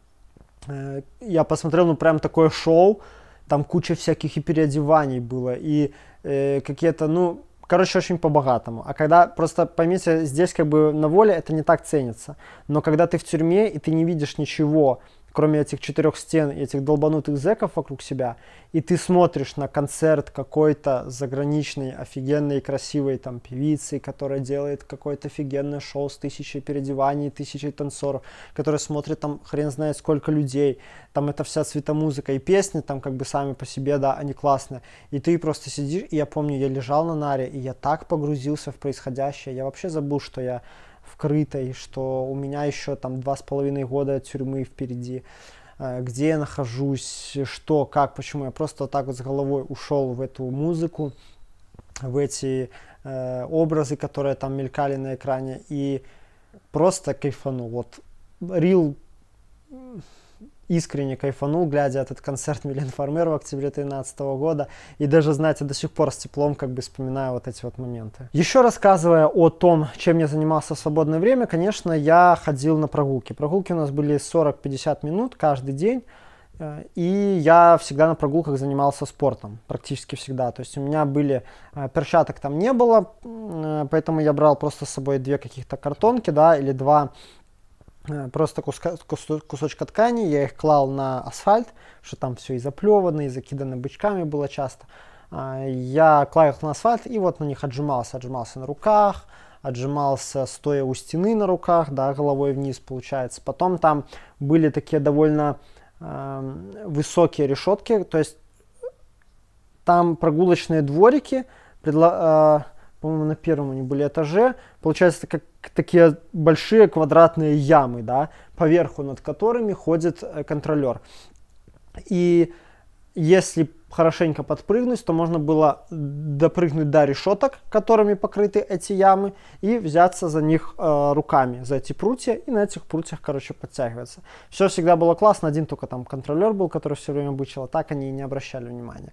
э, я посмотрел, ну прям такое шоу, там куча всяких и переодеваний было, и э, какие-то, ну, короче, очень по-богатому. А когда, просто поймите, здесь как бы на воле это не так ценится. Но когда ты в тюрьме и ты не видишь ничего, кроме этих четырех стен и этих долбанутых зеков вокруг себя, и ты смотришь на концерт какой-то заграничной, офигенной, красивой там певицы, которая делает какое-то офигенное шоу с тысячей переодеваний, тысячей танцоров, которые смотрят там хрен знает сколько людей, там это вся цветомузыка и песни там как бы сами по себе, да, они классные, и ты просто сидишь, и я помню, я лежал на наре, и я так погрузился в происходящее, я вообще забыл, что я вкрытой, что у меня еще там два с половиной года тюрьмы впереди, э, где я нахожусь, что, как, почему. Я просто так вот с головой ушел в эту музыку, в эти э, образы, которые там мелькали на экране, и просто кайфанул. Вот Рил искренне кайфанул, глядя этот концерт Милен Фармер в октябре 2013 года. И даже, знаете, до сих пор с теплом как бы вспоминаю вот эти вот моменты. Еще рассказывая о том, чем я занимался в свободное время, конечно, я ходил на прогулки. Прогулки у нас были 40-50 минут каждый день. Э, и я всегда на прогулках занимался спортом, практически всегда. То есть у меня были э, перчаток там не было, э, поэтому я брал просто с собой две каких-то картонки, да, или два Э, просто куска, кусочка ткани, я их клал на асфальт, что там все и заплевано, и закидано бычками было часто. А, я клал их на асфальт и вот на них отжимался, отжимался на руках, отжимался стоя у стены на руках, да, головой вниз получается. Потом там были такие довольно э, высокие решетки, то есть там прогулочные дворики, предла- э, по-моему, на первом они были этаже. Получается, это как такие большие квадратные ямы, да, поверху над которыми ходит э, контролер. И если хорошенько подпрыгнуть, то можно было допрыгнуть до решеток, которыми покрыты эти ямы, и взяться за них э, руками, за эти прутья, и на этих прутьях, короче, подтягиваться. Все всегда было классно, один только там контролер был, который все время бычил, а так они и не обращали внимания.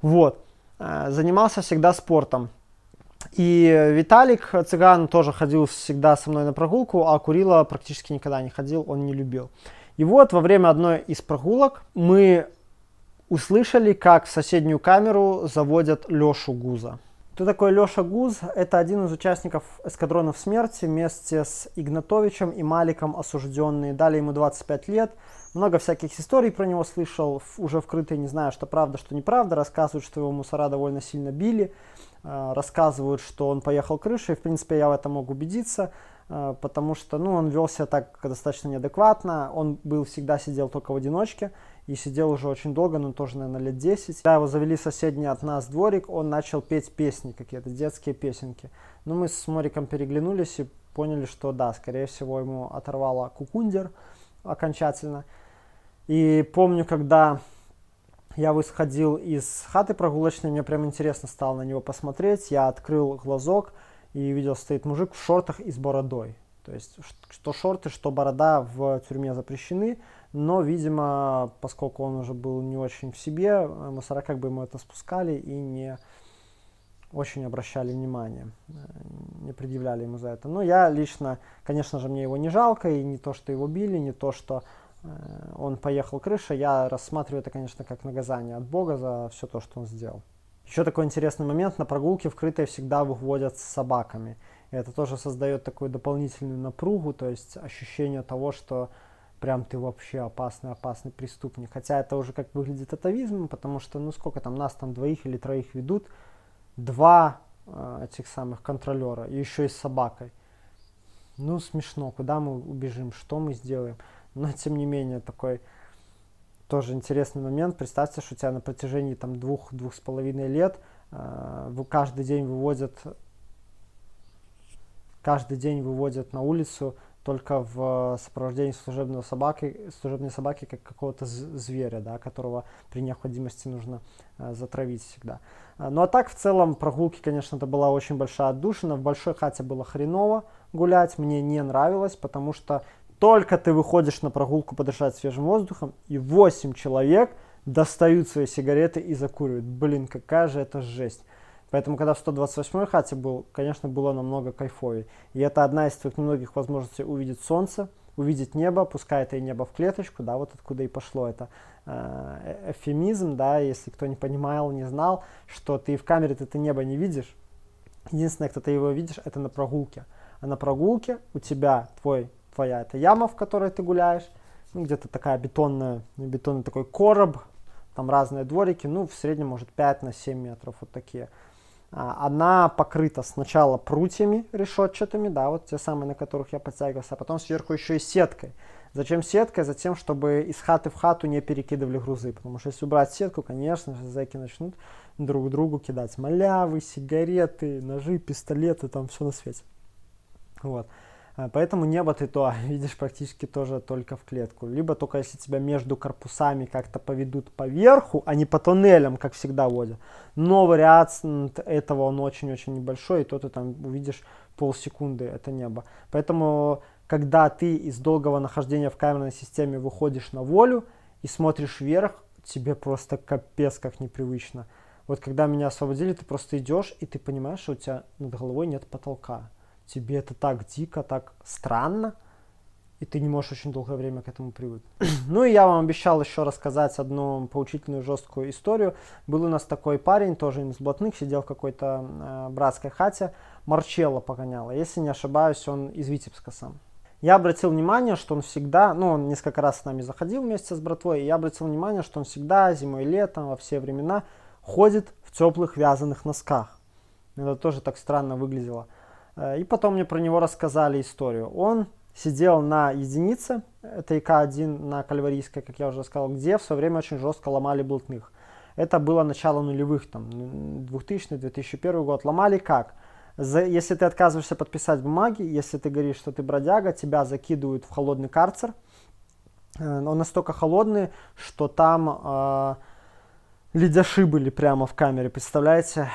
Вот. Э, занимался всегда спортом. И э, Виталик э, Цыган тоже ходил всегда со мной на прогулку, а Курила практически никогда не ходил, он не любил. И вот во время одной из прогулок мы услышали, как в соседнюю камеру заводят Лешу Гуза. Кто такой Леша Гуз? Это один из участников эскадронов смерти вместе с Игнатовичем и Маликом осужденные. Дали ему 25 лет. Много всяких историй про него слышал, уже вкрытые, не знаю, что правда, что неправда. Рассказывают, что его мусора довольно сильно били. Э, рассказывают, что он поехал крышей. В принципе, я в этом мог убедиться, э, потому что ну, он вел себя так достаточно неадекватно. Он был всегда сидел только в одиночке и сидел уже очень долго, ну тоже, наверное, лет 10. Когда его завели соседний от нас дворик, он начал петь песни какие-то, детские песенки. Ну, мы с Мориком переглянулись и поняли, что да, скорее всего, ему оторвало кукундер окончательно. И помню, когда я выходил из хаты прогулочной, мне прям интересно стало на него посмотреть. Я открыл глазок и видел, стоит мужик в шортах и с бородой. То есть, что шорты, что борода в тюрьме запрещены, но, видимо, поскольку он уже был не очень в себе, мусора как бы ему это спускали и не очень обращали внимание, э, не предъявляли ему за это. Но я лично, конечно же, мне его не жалко, и не то, что его били, не то, что Э, он поехал крыша. Я рассматриваю это, конечно, как наказание от Бога за все то, что он сделал. Еще такой интересный момент. На прогулке вкрытые всегда выходят с собаками. И это тоже создает такую дополнительную напругу, то есть ощущение того, что прям ты вообще опасный-опасный преступник. Хотя это уже как выглядит атовизм, потому что, ну сколько там, нас там двоих или троих ведут, два э, этих самых контролера, и еще и с собакой. Ну смешно, куда мы убежим, что мы сделаем? но тем не менее такой тоже интересный момент. Представьте, что у тебя на протяжении там двух-двух с половиной лет э, каждый день выводят каждый день выводят на улицу только в сопровождении служебного собаки, служебной собаки как какого-то зверя, да, которого при необходимости нужно э, затравить всегда. Э, ну а так в целом прогулки, конечно, это была очень большая отдушина. В большой хате было хреново гулять, мне не нравилось, потому что только ты выходишь на прогулку подышать свежим воздухом, и 8 человек достают свои сигареты и закуривают. Блин, какая же это жесть. Поэтому, когда в 128-й хате был, конечно, было намного кайфовее. И это одна из твоих немногих возможностей увидеть солнце, увидеть небо, пускай это и небо в клеточку, да, вот откуда и пошло это э, эфемизм, да, если кто не понимал, не знал, что ты в камере ты это небо не видишь. Единственное, кто ты его видишь, это на прогулке. А на прогулке у тебя твой твоя эта яма, в которой ты гуляешь, ну, где-то такая бетонная, бетонный такой короб, там разные дворики, ну, в среднем, может, 5 на 7 метров, вот такие. А, она покрыта сначала прутьями решетчатыми, да, вот те самые, на которых я подтягивался, а потом сверху еще и сеткой. Зачем сеткой? Затем, чтобы из хаты в хату не перекидывали грузы, потому что если убрать сетку, конечно же, зэки начнут друг другу кидать малявы, сигареты, ножи, пистолеты, там все на свете. Вот. А, поэтому небо ты то а видишь практически тоже только в клетку. Либо только если тебя между корпусами как-то поведут по верху, а не по тоннелям, как всегда водят. Но вариация этого он очень-очень небольшой, и то ты там увидишь полсекунды это небо. Поэтому, когда ты из долгого нахождения в камерной системе выходишь на волю и смотришь вверх, тебе просто капец как непривычно. Вот когда меня освободили, ты просто идешь, и ты понимаешь, что у тебя над головой нет потолка тебе это так дико, так странно, и ты не можешь очень долгое время к этому привыкнуть. ну и я вам обещал еще рассказать одну поучительную жесткую историю. Был у нас такой парень, тоже из блатных, сидел в какой-то э, братской хате, Марчелло погоняла. Если не ошибаюсь, он из Витебска сам. Я обратил внимание, что он всегда, ну, он несколько раз с нами заходил вместе с братвой, и я обратил внимание, что он всегда зимой и летом, во все времена, ходит в теплых вязаных носках. Это тоже так странно выглядело. Э, и потом мне про него рассказали историю. Он сидел на единице, это ИК-1 на Кальварийской, как я уже сказал, где в свое время очень жестко ломали блатных. Это было начало нулевых, там, 2000-2001 год. Ломали как? За, если ты отказываешься подписать бумаги, если ты говоришь, что ты бродяга, тебя закидывают в холодный карцер. Э, он настолько холодный, что там э, ледяши были прямо в камере, представляете?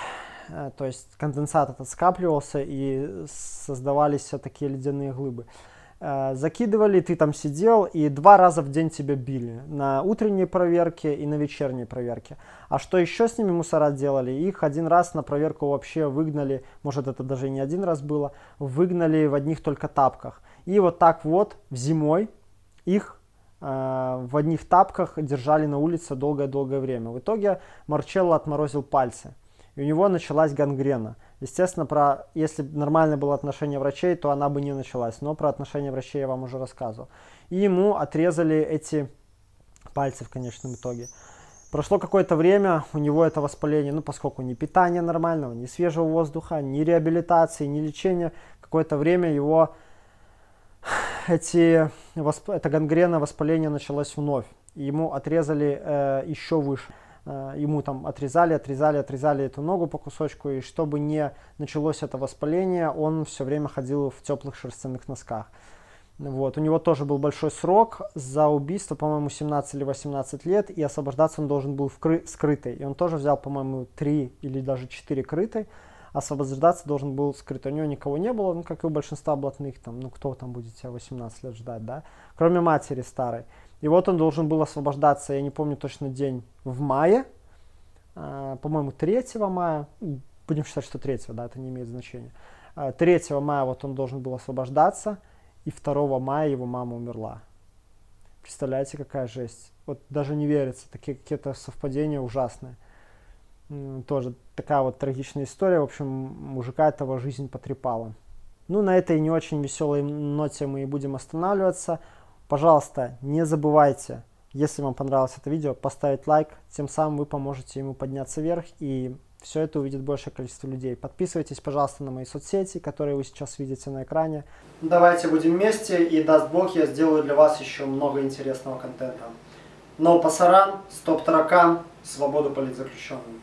Э, то есть конденсат этот скапливался и создавались все такие ледяные глыбы. Э, закидывали, ты там сидел, и два раза в день тебя били. На утренней проверке и на вечерней проверке. А что еще с ними мусора делали? Их один раз на проверку вообще выгнали, может это даже не один раз было, выгнали в одних только тапках. И вот так вот в зимой их э, в одних тапках держали на улице долгое-долгое время. В итоге Марчелло отморозил пальцы и у него началась гангрена. Естественно, про, если нормально было отношение врачей, то она бы не началась, но про отношение врачей я вам уже рассказывал. И ему отрезали эти пальцы в конечном итоге. Прошло какое-то время, у него это воспаление, ну поскольку ни питания нормального, ни свежего воздуха, ни реабилитации, ни лечения, какое-то время его эти, восп... эта гангрена воспаление началось вновь. И ему отрезали э, еще выше. Э, ему там отрезали, отрезали, отрезали эту ногу по кусочку, и чтобы не началось это воспаление, он все время ходил в теплых шерстяных носках. Вот. У него тоже был большой срок за убийство, по-моему, 17 или 18 лет, и освобождаться он должен был в кры скрытой. И он тоже взял, по-моему, 3 или даже 4 крытой, освобождаться должен был скрытой, У него никого не было, ну, как и у большинства блатных, там, ну, кто там будет тебя 18 лет ждать, да? Кроме матери старой. И вот он должен был освобождаться, я не помню точно день, в мае, а, по-моему, 3 мая, будем считать, что 3, да, это не имеет значения. 3 а, мая вот он должен был освобождаться, и 2 мая его мама умерла. Представляете, какая жесть. Вот даже не верится, такие какие-то совпадения ужасные. Тоже такая вот трагичная история. В общем, мужика этого жизнь потрепала. Ну, на этой не очень веселой ноте мы и будем останавливаться. Пожалуйста, не забывайте, если вам понравилось это видео, поставить лайк, тем самым вы поможете ему подняться вверх и все это увидит большее количество людей. Подписывайтесь, пожалуйста, на мои соцсети, которые вы сейчас видите на экране. Ну, давайте будем вместе, и даст бог, я сделаю для вас еще много интересного контента. Но пасаран, стоп таракан, свободу политзаключенным.